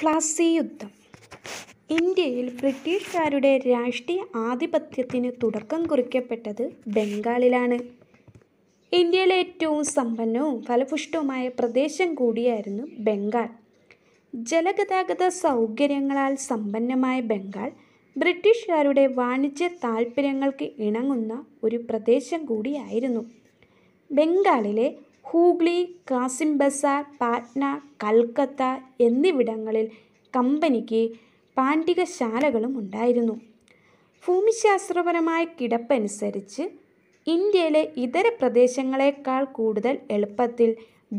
പ്ലാസി യുദ്ധം ഇന്ത്യയിൽ ബ്രിട്ടീഷുകാരുടെ രാഷ്ട്രീയ ആധിപത്യത്തിന് തുടക്കം കുറിക്കപ്പെട്ടത് ബംഗാളിലാണ് ഇന്ത്യയിലെ ഏറ്റവും സമ്പന്നവും ഫലപുഷ്ടവുമായ പ്രദേശം കൂടിയായിരുന്നു ബംഗാൾ ജലഗതാഗത സൗകര്യങ്ങളാൽ സമ്പന്നമായ ബംഗാൾ ബ്രിട്ടീഷുകാരുടെ വാണിജ്യ താൽപ്പര്യങ്ങൾക്ക് ഇണങ്ങുന്ന ഒരു പ്രദേശം കൂടിയായിരുന്നു ബംഗാളിലെ ഹൂഗ്ലി കാസിം ബസാർ പാറ്റ്ന കൽക്കത്ത എന്നിവിടങ്ങളിൽ കമ്പനിക്ക് പാണ്ഡികശാലകളും ഉണ്ടായിരുന്നു ഭൂമിശാസ്ത്രപരമായ കിടപ്പനുസരിച്ച് ഇന്ത്യയിലെ ഇതര പ്രദേശങ്ങളെക്കാൾ കൂടുതൽ എളുപ്പത്തിൽ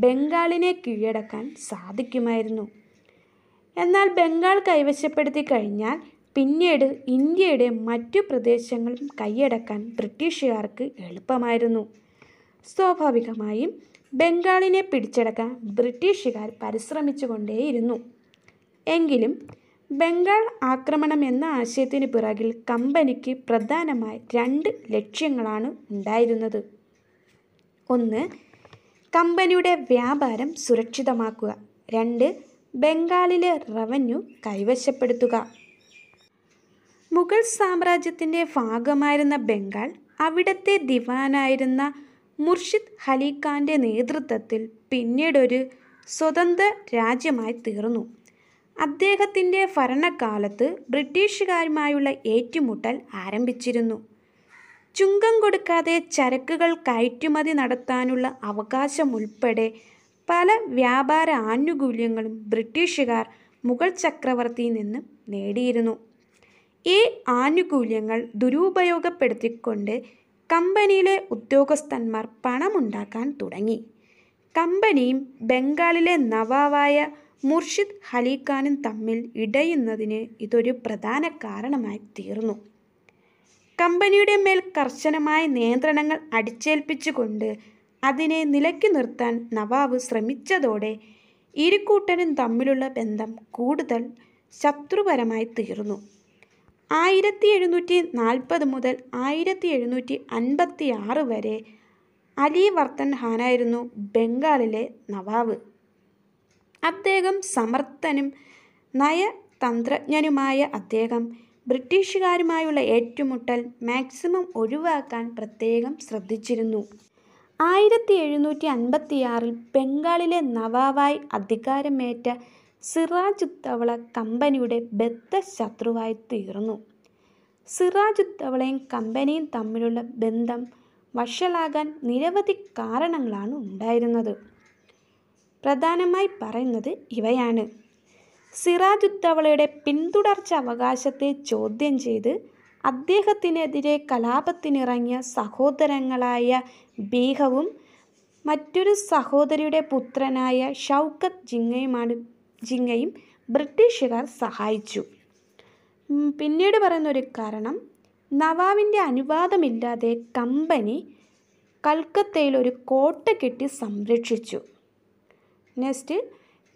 ബംഗാളിനെ കീഴടക്കാൻ സാധിക്കുമായിരുന്നു എന്നാൽ ബംഗാൾ കൈവശപ്പെടുത്തി കഴിഞ്ഞാൽ പിന്നീട് ഇന്ത്യയുടെ മറ്റു പ്രദേശങ്ങളും കൈയടക്കാൻ ബ്രിട്ടീഷുകാർക്ക് എളുപ്പമായിരുന്നു സ്വാഭാവികമായും ബംഗാളിനെ പിടിച്ചടക്കാൻ ബ്രിട്ടീഷുകാർ പരിശ്രമിച്ചുകൊണ്ടേയിരുന്നു എങ്കിലും ബംഗാൾ ആക്രമണം എന്ന ആശയത്തിന് പിറകിൽ കമ്പനിക്ക് പ്രധാനമായി രണ്ട് ലക്ഷ്യങ്ങളാണ് ഉണ്ടായിരുന്നത് ഒന്ന് കമ്പനിയുടെ വ്യാപാരം സുരക്ഷിതമാക്കുക രണ്ട് ബംഗാളിലെ റവന്യൂ കൈവശപ്പെടുത്തുക മുഗൾ സാമ്രാജ്യത്തിൻ്റെ ഭാഗമായിരുന്ന ബംഗാൾ അവിടത്തെ ദിവാനായിരുന്ന മുർഷിദ് അലി നേതൃത്വത്തിൽ പിന്നീടൊരു സ്വതന്ത്ര രാജ്യമായി തീർന്നു അദ്ദേഹത്തിൻ്റെ ഭരണകാലത്ത് ബ്രിട്ടീഷുകാരുമായുള്ള ഏറ്റുമുട്ടൽ ആരംഭിച്ചിരുന്നു ചുങ്കം കൊടുക്കാതെ ചരക്കുകൾ കയറ്റുമതി നടത്താനുള്ള അവകാശം ഉൾപ്പെടെ പല വ്യാപാര ആനുകൂല്യങ്ങളും ബ്രിട്ടീഷുകാർ മുഗൾ ചക്രവർത്തിയിൽ നിന്ന് നേടിയിരുന്നു ഈ ആനുകൂല്യങ്ങൾ ദുരുപയോഗപ്പെടുത്തിക്കൊണ്ട് കമ്പനിയിലെ ഉദ്യോഗസ്ഥന്മാർ പണമുണ്ടാക്കാൻ തുടങ്ങി കമ്പനിയും ബംഗാളിലെ നവാവായ മുർഷിദ് ഹലിഖാനും തമ്മിൽ ഇടയുന്നതിന് ഇതൊരു പ്രധാന കാരണമായി തീർന്നു കമ്പനിയുടെ മേൽ കർശനമായ നിയന്ത്രണങ്ങൾ അടിച്ചേൽപ്പിച്ചുകൊണ്ട് അതിനെ നിലയ്ക്ക് നിർത്താൻ നവാബ് ശ്രമിച്ചതോടെ ഇരുകൂട്ടനും തമ്മിലുള്ള ബന്ധം കൂടുതൽ ശത്രുപരമായി തീർന്നു ആയിരത്തി എഴുന്നൂറ്റി നാൽപ്പത് മുതൽ ആയിരത്തി എഴുന്നൂറ്റി അൻപത്തി ആറ് വരെ അലി വർത്തൻ ഹാനായിരുന്നു ബംഗാളിലെ നവാബ് അദ്ദേഹം സമർത്ഥനും നയതന്ത്രജ്ഞനുമായ അദ്ദേഹം ബ്രിട്ടീഷുകാരുമായുള്ള ഏറ്റുമുട്ടൽ മാക്സിമം ഒഴിവാക്കാൻ പ്രത്യേകം ശ്രദ്ധിച്ചിരുന്നു ആയിരത്തി എഴുന്നൂറ്റി അൻപത്തിയാറിൽ ബംഗാളിലെ നവാബായി അധികാരമേറ്റ ഉത്തവള കമ്പനിയുടെ ശത്രുവായി തീർന്നു സിറാജുദ്ദവളയും കമ്പനിയും തമ്മിലുള്ള ബന്ധം വഷളാകാൻ നിരവധി കാരണങ്ങളാണ് ഉണ്ടായിരുന്നത് പ്രധാനമായി പറയുന്നത് ഇവയാണ് സിറാജുദ്ദവളയുടെ പിന്തുടർച്ച അവകാശത്തെ ചോദ്യം ചെയ്ത് അദ്ദേഹത്തിനെതിരെ കലാപത്തിനിറങ്ങിയ സഹോദരങ്ങളായ ബീഹവും മറ്റൊരു സഹോദരിയുടെ പുത്രനായ ഷൗക്കത്ത് ജിങ്ങയുമാണ് ജിങ്ങയും ബ്രിട്ടീഷുകാർ സഹായിച്ചു പിന്നീട് പറയുന്നൊരു കാരണം നവാബിൻ്റെ അനുവാദമില്ലാതെ കമ്പനി കൽക്കത്തയിൽ ഒരു കോട്ട കെട്ടി സംരക്ഷിച്ചു നെക്സ്റ്റ്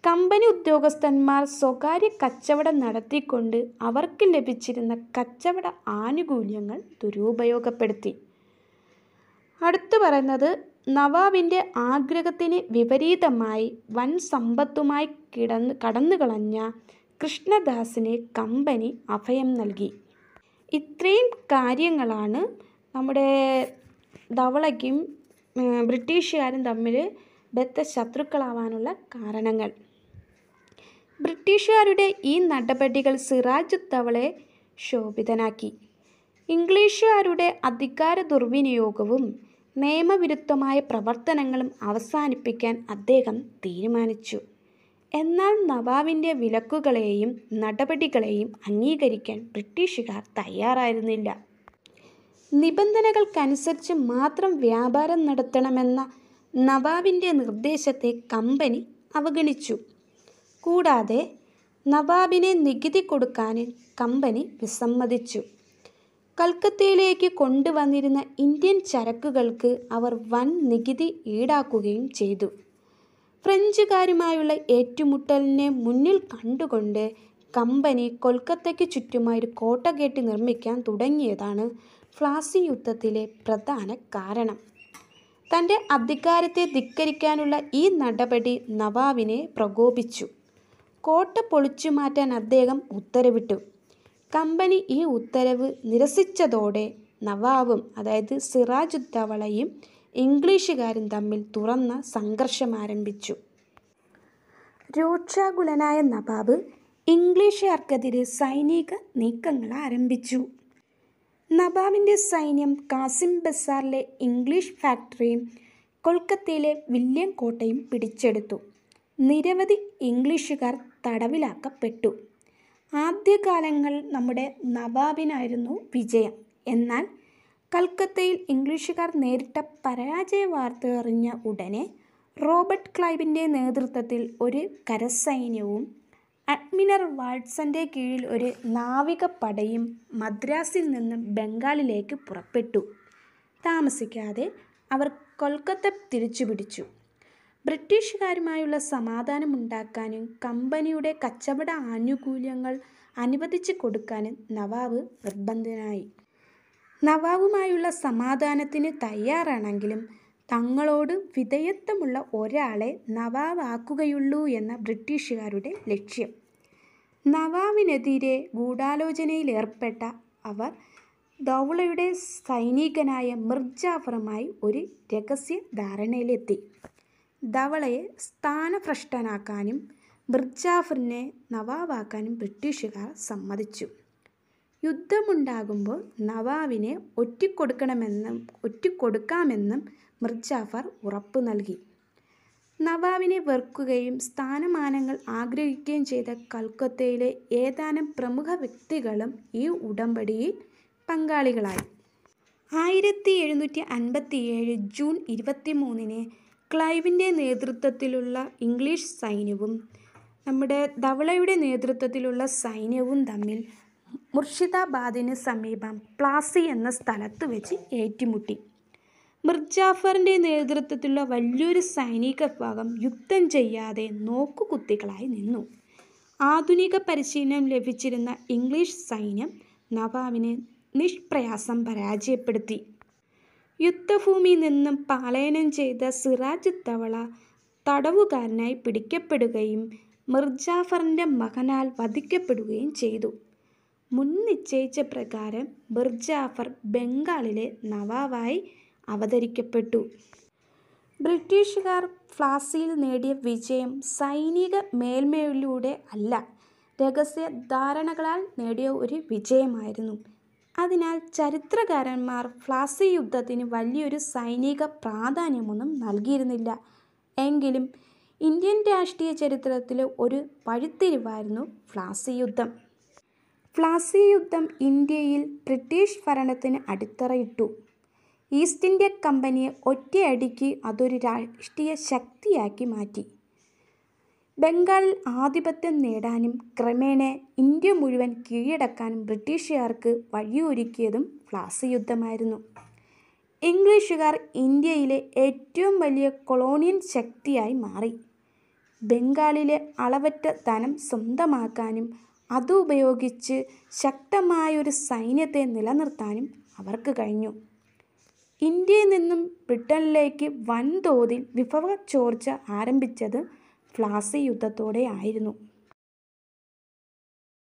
കമ്പനി ഉദ്യോഗസ്ഥന്മാർ സ്വകാര്യ കച്ചവടം നടത്തിക്കൊണ്ട് അവർക്ക് ലഭിച്ചിരുന്ന കച്ചവട ആനുകൂല്യങ്ങൾ ദുരുപയോഗപ്പെടുത്തി അടുത്തു പറയുന്നത് നവാബിൻ്റെ ആഗ്രഹത്തിന് വിപരീതമായി വൻ സമ്പത്തുമായി കിടന്ന് കടന്നുകളഞ്ഞ കൃഷ്ണദാസിന് കമ്പനി അഭയം നൽകി ഇത്രയും കാര്യങ്ങളാണ് നമ്മുടെ ധവളയ്ക്കും ബ്രിട്ടീഷുകാരും തമ്മിൽ ബത്ത ശത്രുക്കളാവാനുള്ള കാരണങ്ങൾ ബ്രിട്ടീഷുകാരുടെ ഈ നടപടികൾ സിറാജ് ധവളെ ശോഭിതനാക്കി ഇംഗ്ലീഷുകാരുടെ അധികാര ദുർവിനിയോഗവും നിയമവിരുദ്ധമായ പ്രവർത്തനങ്ങളും അവസാനിപ്പിക്കാൻ അദ്ദേഹം തീരുമാനിച്ചു എന്നാൽ നവാബിൻ്റെ വിലക്കുകളെയും നടപടികളെയും അംഗീകരിക്കാൻ ബ്രിട്ടീഷുകാർ തയ്യാറായിരുന്നില്ല നിബന്ധനകൾക്കനുസരിച്ച് മാത്രം വ്യാപാരം നടത്തണമെന്ന നവാബിൻ്റെ നിർദ്ദേശത്തെ കമ്പനി അവഗണിച്ചു കൂടാതെ നവാബിനെ നികുതി കൊടുക്കാനും കമ്പനി വിസമ്മതിച്ചു കൽക്കത്തയിലേക്ക് കൊണ്ടുവന്നിരുന്ന ഇന്ത്യൻ ചരക്കുകൾക്ക് അവർ വൻ നികുതി ഈടാക്കുകയും ചെയ്തു ഫ്രഞ്ചുകാരുമായുള്ള ഏറ്റുമുട്ടലിനെ മുന്നിൽ കണ്ടുകൊണ്ട് കമ്പനി കൊൽക്കത്തയ്ക്ക് ചുറ്റുമായി ഒരു കോട്ട കെട്ടി നിർമ്മിക്കാൻ തുടങ്ങിയതാണ് ഫ്ലാസി യുദ്ധത്തിലെ പ്രധാന കാരണം തൻ്റെ അധികാരത്തെ ധിക്കരിക്കാനുള്ള ഈ നടപടി നവാബിനെ പ്രകോപിച്ചു കോട്ട പൊളിച്ചു മാറ്റാൻ അദ്ദേഹം ഉത്തരവിട്ടു കമ്പനി ഈ ഉത്തരവ് നിരസിച്ചതോടെ നവാബും അതായത് സിറാജുദ്ദവളയും ഇംഗ്ലീഷുകാരും തമ്മിൽ തുറന്ന സംഘർഷം ആരംഭിച്ചു രൂക്ഷാകുലനായ നവാബ് ഇംഗ്ലീഷുകാർക്കെതിരെ സൈനിക നീക്കങ്ങൾ ആരംഭിച്ചു നവാബിൻ്റെ സൈന്യം കാസിം ബസാറിലെ ഇംഗ്ലീഷ് ഫാക്ടറിയും കൊൽക്കത്തയിലെ വില്യം കോട്ടയും പിടിച്ചെടുത്തു നിരവധി ഇംഗ്ലീഷുകാർ തടവിലാക്കപ്പെട്ടു ആദ്യകാലങ്ങൾ നമ്മുടെ നവാബിനായിരുന്നു വിജയം എന്നാൽ കൽക്കത്തയിൽ ഇംഗ്ലീഷുകാർ നേരിട്ട പരാജയ വാർത്ത അറിഞ്ഞ ഉടനെ റോബർട്ട് ക്ലൈബിൻ്റെ നേതൃത്വത്തിൽ ഒരു കരസൈന്യവും അഡ്മിനർ വാട്സൻ്റെ കീഴിൽ ഒരു നാവിക പടയും മദ്രാസിൽ നിന്ന് ബംഗാളിലേക്ക് പുറപ്പെട്ടു താമസിക്കാതെ അവർ കൊൽക്കത്ത തിരിച്ചു പിടിച്ചു ബ്രിട്ടീഷുകാരുമായുള്ള സമാധാനമുണ്ടാക്കാനും കമ്പനിയുടെ കച്ചവട ആനുകൂല്യങ്ങൾ അനുവദിച്ചു കൊടുക്കാനും നവാബ് നിർബന്ധനായി നവാബുമായുള്ള സമാധാനത്തിന് തയ്യാറാണെങ്കിലും തങ്ങളോട് വിധേയത്വമുള്ള ഒരാളെ നവാബ് ആക്കുകയുള്ളൂ എന്ന ബ്രിട്ടീഷുകാരുടെ ലക്ഷ്യം നവാബിനെതിരെ ഗൂഢാലോചനയിലേർപ്പെട്ട അവർ ദൗളയുടെ സൈനികനായ മിർജാഫറുമായി ഒരു രഹസ്യ ധാരണയിലെത്തി ധവളയെ സ്ഥാനഭ്രഷ്ടനാക്കാനും മിർജാഫറിനെ നവാബാക്കാനും ബ്രിട്ടീഷുകാർ സമ്മതിച്ചു യുദ്ധമുണ്ടാകുമ്പോൾ നവാബിനെ ഒറ്റിക്കൊടുക്കണമെന്നും ഒറ്റിക്കൊടുക്കാമെന്നും മിർജാഫർ ഉറപ്പു നൽകി നവാബിനെ വെറുക്കുകയും സ്ഥാനമാനങ്ങൾ ആഗ്രഹിക്കുകയും ചെയ്ത കൽക്കത്തയിലെ ഏതാനും പ്രമുഖ വ്യക്തികളും ഈ ഉടമ്പടിയിൽ പങ്കാളികളായി ആയിരത്തി എഴുന്നൂറ്റി ഏഴ് ജൂൺ ഇരുപത്തി മൂന്നിന് ക്ലൈവിൻ്റെ നേതൃത്വത്തിലുള്ള ഇംഗ്ലീഷ് സൈന്യവും നമ്മുടെ ധവളയുടെ നേതൃത്വത്തിലുള്ള സൈന്യവും തമ്മിൽ മുർഷിദാബാദിന് സമീപം പ്ലാസി എന്ന സ്ഥലത്ത് വെച്ച് ഏറ്റുമുട്ടി മിർജാഫറിൻ്റെ നേതൃത്വത്തിലുള്ള വലിയൊരു സൈനിക വിഭാഗം യുദ്ധം ചെയ്യാതെ നോക്കുകുത്തികളായി നിന്നു ആധുനിക പരിശീലനം ലഭിച്ചിരുന്ന ഇംഗ്ലീഷ് സൈന്യം നവാബിനെ നിഷ്പ്രയാസം പരാജയപ്പെടുത്തി യുദ്ധഭൂമിയിൽ നിന്നും പലായനം ചെയ്ത സിറാജ് തവള തടവുകാരനായി പിടിക്കപ്പെടുകയും മിർജാഫറിൻ്റെ മകനാൽ വധിക്കപ്പെടുകയും ചെയ്തു മുൻ നിശ്ചയിച്ച പ്രകാരം മിർജാഫർ ബംഗാളിലെ നവാവായി അവതരിക്കപ്പെട്ടു ബ്രിട്ടീഷുകാർ ഫ്ലാസിയിൽ നേടിയ വിജയം സൈനിക മേൽമയിലൂടെ അല്ല രഹസ്യ ധാരണകളാൽ നേടിയ ഒരു വിജയമായിരുന്നു അതിനാൽ ചരിത്രകാരന്മാർ ഫ്ലാസി യുദ്ധത്തിന് വലിയൊരു സൈനിക പ്രാധാന്യമൊന്നും നൽകിയിരുന്നില്ല എങ്കിലും ഇന്ത്യൻ രാഷ്ട്രീയ ചരിത്രത്തിലെ ഒരു വഴിത്തിരിവായിരുന്നു ഫ്ലാസി യുദ്ധം ഫ്ലാസി യുദ്ധം ഇന്ത്യയിൽ ബ്രിട്ടീഷ് ഭരണത്തിന് അടിത്തറയിട്ടു ഈസ്റ്റ് ഇന്ത്യ കമ്പനിയെ ഒറ്റയടിക്ക് അതൊരു രാഷ്ട്രീയ ശക്തിയാക്കി മാറ്റി ബംഗാളിൽ ആധിപത്യം നേടാനും ക്രമേണ ഇന്ത്യ മുഴുവൻ കീഴടക്കാനും ബ്രിട്ടീഷുകാർക്ക് വഴിയൊരുക്കിയതും പ്ലാസി യുദ്ധമായിരുന്നു ഇംഗ്ലീഷുകാർ ഇന്ത്യയിലെ ഏറ്റവും വലിയ കൊളോണിയൽ ശക്തിയായി മാറി ബംഗാളിലെ അളവറ്റ ധനം സ്വന്തമാക്കാനും അതുപയോഗിച്ച് ശക്തമായൊരു സൈന്യത്തെ നിലനിർത്താനും അവർക്ക് കഴിഞ്ഞു ഇന്ത്യയിൽ നിന്നും ബ്രിട്ടനിലേക്ക് വൻതോതിൽ വിഭവ ചോർച്ച ആരംഭിച്ചത് ഫ്ലാസി യുദ്ധത്തോടെ ആയിരുന്നു